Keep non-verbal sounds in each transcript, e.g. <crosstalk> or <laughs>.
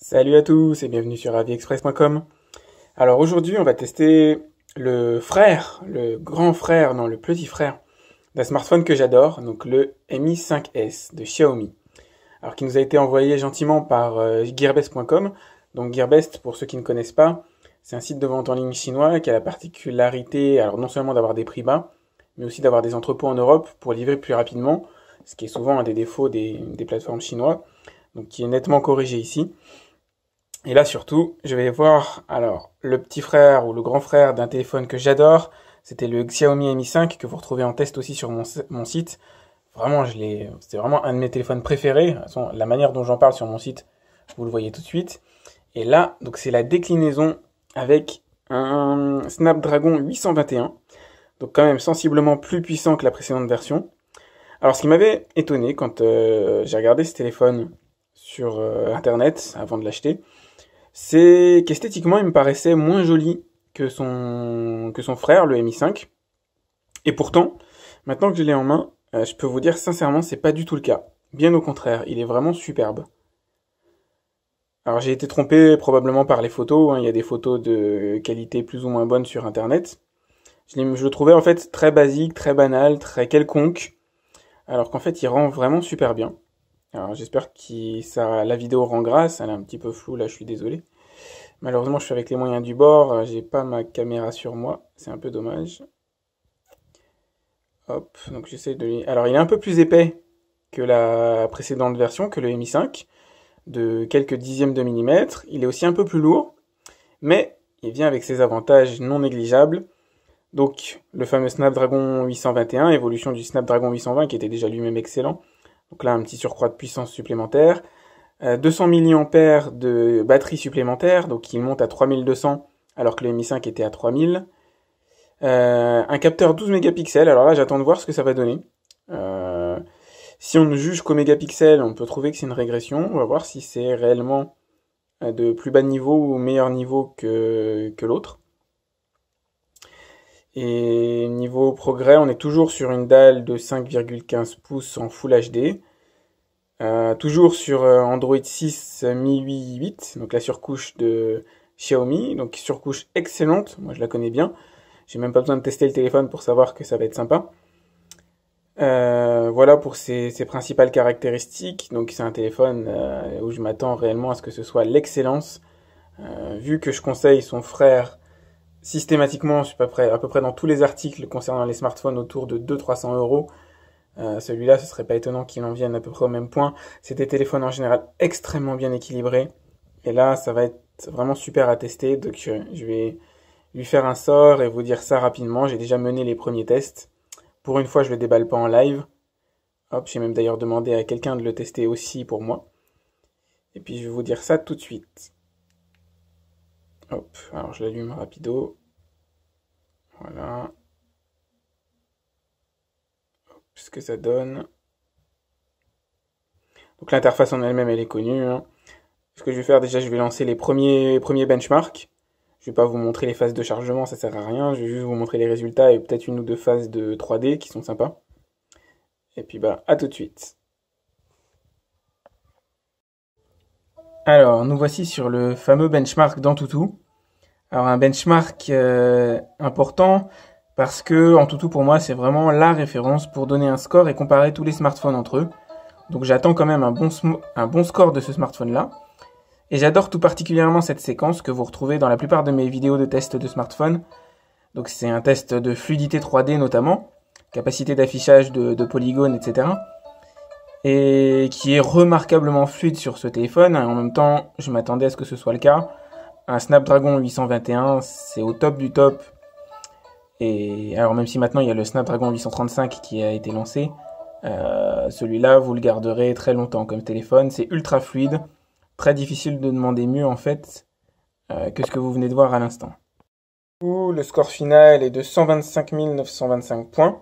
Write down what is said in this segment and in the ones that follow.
Salut à tous et bienvenue sur aviexpress.com. Alors aujourd'hui, on va tester le frère, le grand frère, non, le petit frère d'un smartphone que j'adore, donc le Mi 5S de Xiaomi. Alors qui nous a été envoyé gentiment par euh, gearbest.com. Donc Gearbest, pour ceux qui ne connaissent pas, c'est un site de vente en ligne chinois qui a la particularité, alors non seulement d'avoir des prix bas, mais aussi d'avoir des entrepôts en Europe pour livrer plus rapidement, ce qui est souvent un des défauts des, des plateformes chinoises, donc qui est nettement corrigé ici. Et là surtout, je vais voir alors le petit frère ou le grand frère d'un téléphone que j'adore. C'était le Xiaomi Mi 5 que vous retrouvez en test aussi sur mon, site. Vraiment, je l'ai, c'était vraiment un de mes téléphones préférés. De la manière dont j'en parle sur mon site, vous le voyez tout de suite. Et là, donc c'est la déclinaison avec un Snapdragon 821. Donc quand même sensiblement plus puissant que la précédente version. Alors ce qui m'avait étonné quand euh, j'ai regardé ce téléphone sur euh, internet avant de l'acheter, c'est qu'esthétiquement, il me paraissait moins joli que son, que son frère, le MI5. Et pourtant, maintenant que je l'ai en main, euh, je peux vous dire sincèrement, c'est pas du tout le cas. Bien au contraire, il est vraiment superbe. Alors j'ai été trompé probablement par les photos, hein. il y a des photos de qualité plus ou moins bonne sur internet. je le trouvais en fait très basique, très banal, très quelconque, alors qu'en fait il rend vraiment super bien. Alors j'espère que ça, la vidéo rend grâce, elle est un petit peu floue là, je suis désolé. Malheureusement, je suis avec les moyens du bord, j'ai pas ma caméra sur moi, c'est un peu dommage. Hop, donc j'essaie de... Alors il est un peu plus épais que la précédente version, que le Mi5, de quelques dixièmes de millimètre. Il est aussi un peu plus lourd, mais il vient avec ses avantages non négligeables. Donc le fameux Snapdragon 821, évolution du Snapdragon 820 qui était déjà lui-même excellent donc là, un petit surcroît de puissance supplémentaire. 200 euh, mAh de batterie supplémentaire, donc il monte à 3200 alors que le Mi5 était à 3000. Euh, un capteur 12 mégapixels, alors là j'attends de voir ce que ça va donner. Euh, si on ne juge qu'au mégapixels, on peut trouver que c'est une régression. On va voir si c'est réellement euh, de plus bas niveau ou meilleur niveau que, que l'autre. Et niveau progrès, on est toujours sur une dalle de 5,15 pouces en Full HD. Euh, toujours sur euh, Android 6 euh, Mi 8, donc la surcouche de Xiaomi. Donc surcouche excellente, moi je la connais bien. J'ai même pas besoin de tester le téléphone pour savoir que ça va être sympa. voilà pour ses, principales caractéristiques. Donc c'est un téléphone où je m'attends réellement à ce que ce soit l'excellence. vu que je conseille son frère systématiquement, je suis pas prêt, à peu près dans tous les articles concernant les smartphones autour de 200-300 euros. Euh, celui-là, ce serait pas étonnant qu'il en vienne à peu près au même point. C'est des téléphones en général extrêmement bien équilibrés. Et là, ça va être vraiment super à tester. Donc, euh, je vais lui faire un sort et vous dire ça rapidement. J'ai déjà mené les premiers tests. Pour une fois, je le déballe pas en live. Hop, j'ai même d'ailleurs demandé à quelqu'un de le tester aussi pour moi. Et puis, je vais vous dire ça tout de suite. Hop, alors je l'allume rapido. Voilà. Hop, ce que ça donne. Donc l'interface en elle-même, elle est connue. Hein. Ce que je vais faire déjà, je vais lancer les premiers, premiers benchmarks. Je ne vais pas vous montrer les phases de chargement, ça sert à rien. Je vais juste vous montrer les résultats et peut-être une ou deux phases de 3D qui sont sympas. Et puis bah à tout de suite. Alors, nous voici sur le fameux benchmark d'Antutu. Alors, un benchmark euh, important parce que Antutu, pour moi, c'est vraiment la référence pour donner un score et comparer tous les smartphones entre eux. Donc, j'attends quand même un bon, score de ce smartphone-là. Et j'adore tout particulièrement cette séquence que vous retrouvez dans la plupart de mes vidéos de tests de smartphone. Donc, c'est un test de fluidité 3D notamment, capacité d'affichage de polygones, etc et qui est remarquablement fluide sur ce téléphone. Hein, et en même temps, je m'attendais à ce que ce soit le cas. Un Snapdragon 821, c'est au top du top. Et alors même si maintenant il y a le Snapdragon 835 qui a été lancé, euh, celui-là vous le garderez très longtemps comme téléphone. C'est ultra fluide, très difficile de demander mieux en fait euh, que ce que vous venez de voir à l'instant. Le score final est de 125 925 points.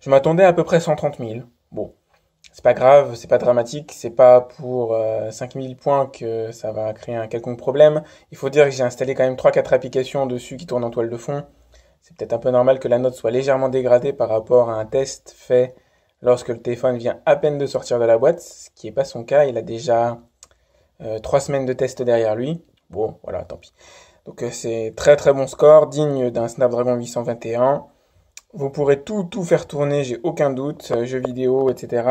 Je m'attendais à, à peu près 130 000. Bon, c'est pas grave, c'est pas dramatique, c'est pas pour 5000 euh, points que ça va créer un quelconque problème. Il faut dire que j'ai installé quand même 3-4 applications dessus qui tournent en toile de fond. C'est peut-être un peu normal que la note soit légèrement dégradée par rapport à un test fait lorsque le téléphone vient à peine de sortir de la boîte, ce qui n'est pas son cas, il a déjà 3 euh, semaines de test derrière lui. Bon, voilà, tant pis. Donc euh, c'est très très bon score, digne d'un Snapdragon 821. Vous pourrez tout tout faire tourner, j'ai aucun doute, jeux vidéo, etc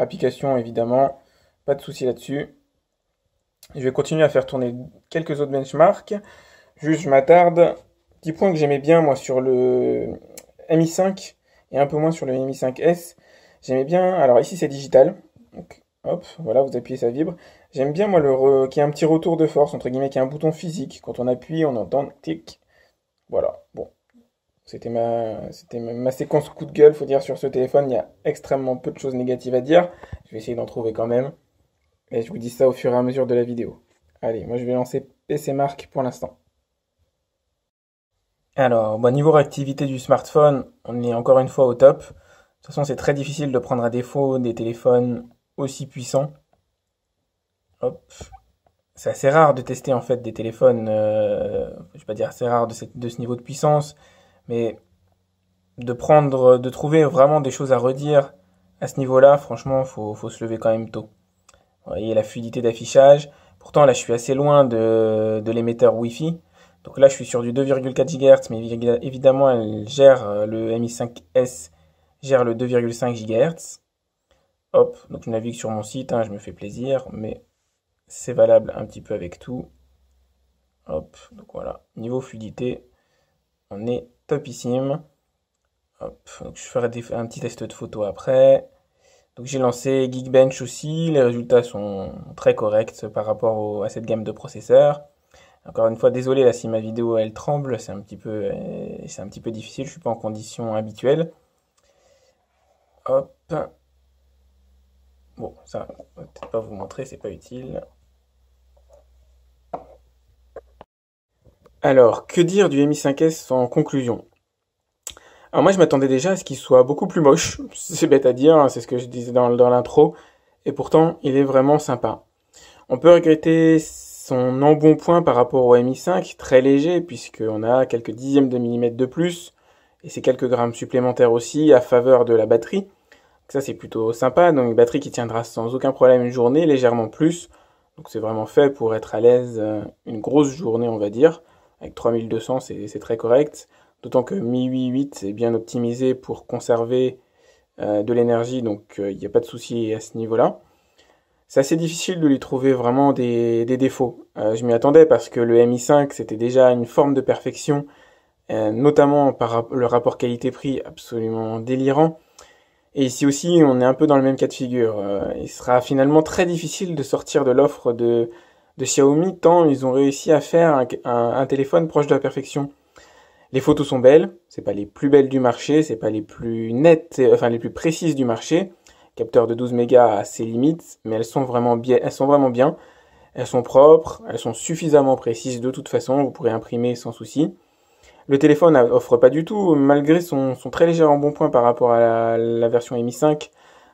Application, évidemment, pas de souci là-dessus. Je vais continuer à faire tourner quelques autres benchmarks. Juste, je m'attarde. Petit point que j'aimais bien, moi, sur le MI5 et un peu moins sur le MI5S. J'aimais bien, alors ici c'est digital. hop, voilà, vous appuyez, ça vibre. J'aime bien, moi, le qu'il y ait un petit retour de force, entre guillemets, qu'il y ait un bouton physique. Quand on appuie, on entend tic. Voilà, bon, c'était ma, c'était ma séquence coup de gueule, faut dire, sur ce téléphone. Il y a extrêmement peu de choses négatives à dire. Je vais essayer d'en trouver quand même. Et je vous dis ça au fur et à mesure de la vidéo. Allez, moi je vais lancer PC Marque pour l'instant. Alors, niveau réactivité du smartphone, on est encore une fois au top. De toute façon, c'est très difficile de prendre à défaut des téléphones aussi puissants. Hop. C'est assez rare de tester en fait des téléphones, euh, je vais pas dire assez rare de ce niveau de puissance. Mais de prendre, de trouver vraiment des choses à redire à ce niveau-là, franchement, faut, faut se lever quand même tôt. Vous voyez la fluidité d'affichage. Pourtant, là, je suis assez loin de, l'émetteur Wi-Fi. Donc là, je suis sur du 2,4 GHz, mais évidemment, elle gère euh, le MI5S, gère le 2,5 GHz. Hop, donc je navigue sur mon site, hein, je me fais plaisir, mais c'est valable un petit peu avec tout. Hop, donc voilà, niveau fluidité, on est Topissime. Hop, je ferai un petit test de photo après. Donc j'ai lancé Geekbench aussi, les résultats sont très corrects par rapport à cette gamme de processeurs. Encore une fois, désolé là si ma vidéo elle tremble, c'est un petit peu euh, c'est un petit peu difficile, je suis pas en condition habituelle. Hop. Bon, ça, on va peut-être pas vous montrer, c'est pas utile. Alors, que dire du MI5S en conclusion Alors moi, je m'attendais déjà à ce qu'il soit beaucoup plus moche. <laughs> C'est bête à dire, hein, c'est ce que je disais dans, l'intro. Et pourtant, il est vraiment sympa. On peut regretter son embonpoint par rapport au MI5, très léger, puisqu'on a quelques dixièmes de millimètre de plus, et c'est quelques grammes supplémentaires aussi à faveur de la batterie. ça, c'est plutôt sympa. Donc une batterie qui tiendra sans aucun problème une journée, légèrement plus. Donc c'est vraiment fait pour être à l'aise euh, une grosse journée, on va dire. Avec 3200, c'est très correct. D'autant que Mi 88 est bien optimisé pour conserver euh, de l'énergie, donc euh, il n'y a pas de souci à ce niveau-là. C'est assez difficile de lui trouver vraiment des, défauts. Euh, je m'y attendais parce que le Mi5, c'était déjà une forme de perfection, notamment par le rapport qualité-prix absolument délirant. Et ici aussi, on est un peu dans le même cas de figure. il sera finalement très difficile de sortir de l'offre de de Xiaomi, tant ils ont réussi à faire un, téléphone proche de la perfection. Les photos sont belles, c'est pas les plus belles du marché, c'est pas les plus nettes, enfin les plus précises du marché. Capteur de 12 mégas à ses limites, mais elles sont vraiment bien, elles sont vraiment bien. Elles sont propres, elles sont suffisamment précises de toute façon, vous pourrez imprimer sans souci. Le téléphone offre pas du tout, malgré son, très léger point par rapport à la, version Mi 5,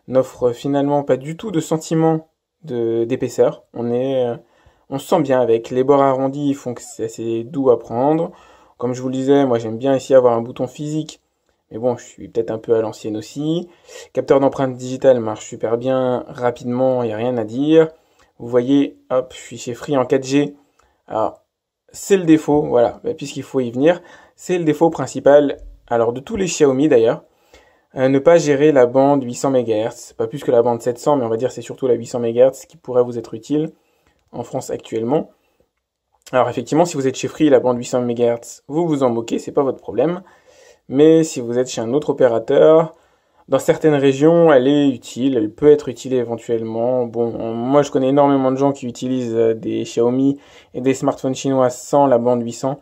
n'offre finalement pas du tout de sentiment d'épaisseur. On est euh, on se sent bien avec. Les bords arrondis font que c'est assez doux à prendre. Comme je vous le disais, moi j'aime bien ici avoir un bouton physique, mais bon, je suis peut-être un peu à l'ancienne aussi. Capteur d'empreinte digitale marche super bien, rapidement, il n'y a rien à dire. Vous voyez, hop, je suis chez Free en 4G. Alors, c'est le défaut, voilà, bah, puisqu'il faut y venir, c'est le défaut principal, alors de tous les Xiaomi d'ailleurs, euh, ne pas gérer la bande 800 MHz, pas plus que la bande 700, mais on va dire c'est surtout la 800 MHz qui pourrait vous être utile en France actuellement. Alors effectivement, si vous êtes chez Free, la bande 800 MHz, vous vous en moquez, c'est pas votre problème. Mais si vous êtes chez un autre opérateur, dans certaines régions, elle est utile, elle peut être utile éventuellement. Bon, moi je connais énormément de gens qui utilisent euh, des Xiaomi et des smartphones chinois sans la bande 800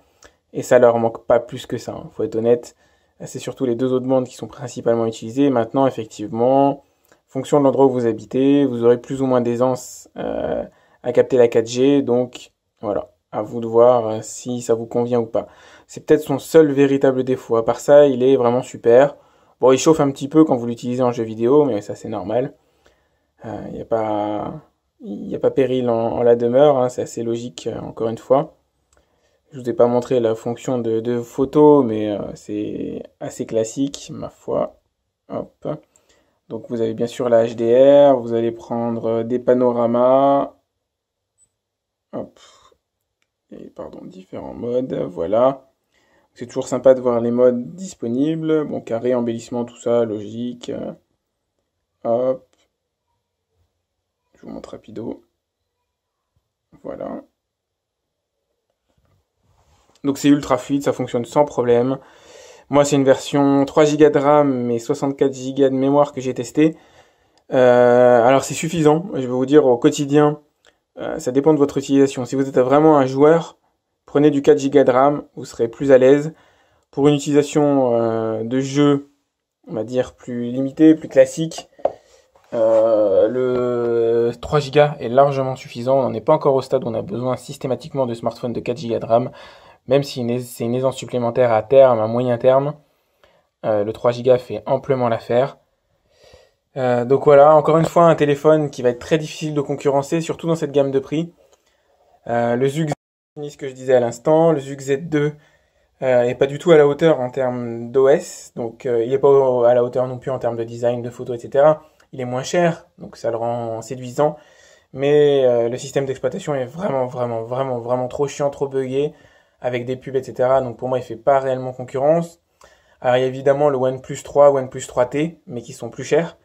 et ça leur manque pas plus que ça. Hein, faut être honnête, c'est surtout les deux autres bandes qui sont principalement utilisées. Maintenant, effectivement, fonction de l'endroit où vous habitez, vous aurez plus ou moins d'aisance euh, à capter la 4G. Donc voilà, à vous de voir euh, si ça vous convient ou pas. C'est peut-être son seul véritable défaut. À part ça, il est vraiment super. Bon, il chauffe un petit peu quand vous l'utilisez en jeu vidéo, mais ça c'est normal. Euh, il n'y a pas il n'y a pas péril en, la demeure, hein. c'est assez logique euh, encore une fois. Je vous ai pas montré la fonction de, photo, mais c'est assez classique, ma foi. Donc vous avez bien sûr la HDR, vous allez prendre des panoramas, Hop. Et pardon, différents modes, voilà. C'est toujours sympa de voir les modes disponibles. Bon, carré, embellissement, tout ça, logique. Hop. Je vous montre rapido. Voilà. Donc c'est ultra fluide, ça fonctionne sans problème. Moi, c'est une version 3 Go de RAM et 64 Go de mémoire que j'ai testé. Euh, alors c'est suffisant, je vais vous dire, au quotidien, euh, ça dépend de votre utilisation. Si vous êtes vraiment un joueur, prenez du 4 Go de RAM, vous serez plus à l'aise. Pour une utilisation euh, de jeu, on va dire, plus limitée, plus classique, euh, le 3 Go est largement suffisant. On n'est pas encore au stade où on a besoin systématiquement de smartphones de 4 Go de RAM, même si c'est une aisance supplémentaire à terme, à moyen terme. le 3 Go fait amplement l'affaire. Euh, donc voilà, encore une fois, un téléphone qui va être très difficile de concurrencer, surtout dans cette gamme de prix. Euh, le ZUG ce que je disais à l'instant, le ZUG Z2 euh, est pas du tout à la hauteur en termes d'OS, donc euh, il n'est pas à la hauteur non plus en termes de design, de photos, etc. Il est moins cher, donc ça le rend séduisant, mais le système d'exploitation est vraiment, vraiment, vraiment, vraiment trop chiant, trop buggé, avec des pubs, etc. Donc pour moi, il fait pas réellement concurrence. Alors il y a évidemment le OnePlus 3, OnePlus 3T, mais qui sont plus chers.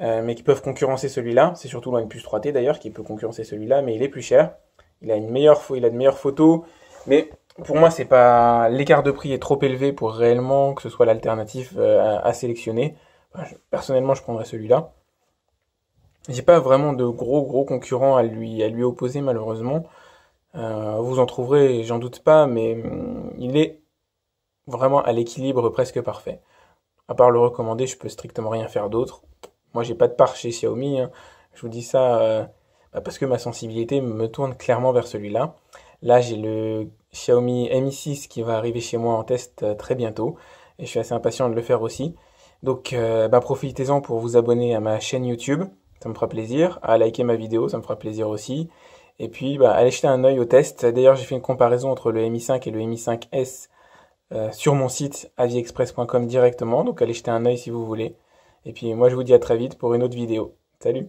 Euh, mais qui peuvent concurrencer celui-là. C'est surtout l'OnePlus 3T d'ailleurs qui peut concurrencer celui-là, mais il est plus cher. Il a une meilleure, il a de meilleures photos, mais pour moi, c'est pas l'écart de prix est trop élevé pour réellement que ce soit l'alternative euh, à, sélectionner. personnellement, je prendrais celui-là. J'ai pas vraiment de gros gros concurrents à lui à lui opposer malheureusement. Euh, vous en trouverez, j'en doute pas, mais mm, il est vraiment à l'équilibre presque parfait. À part le recommander, je peux strictement rien faire d'autre. Moi, j'ai pas de part chez Xiaomi. Hein. Je vous dis ça euh, bah, parce que ma sensibilité me tourne clairement vers celui-là. Là, j'ai le Xiaomi Mi 6 qui va arriver chez moi en test euh, très bientôt. Et je suis assez impatient de le faire aussi. Donc, euh, bah, profitez-en pour vous abonner à ma chaîne YouTube. Ça me fera plaisir. À liker ma vidéo, ça me fera plaisir aussi. Et puis, bah, allez jeter un œil au test. D'ailleurs, j'ai fait une comparaison entre le Mi 5 et le Mi 5S sur mon site aviexpress.com directement. Donc, allez jeter un œil si vous voulez. Et puis moi, je vous dis à très vite pour une autre vidéo. Salut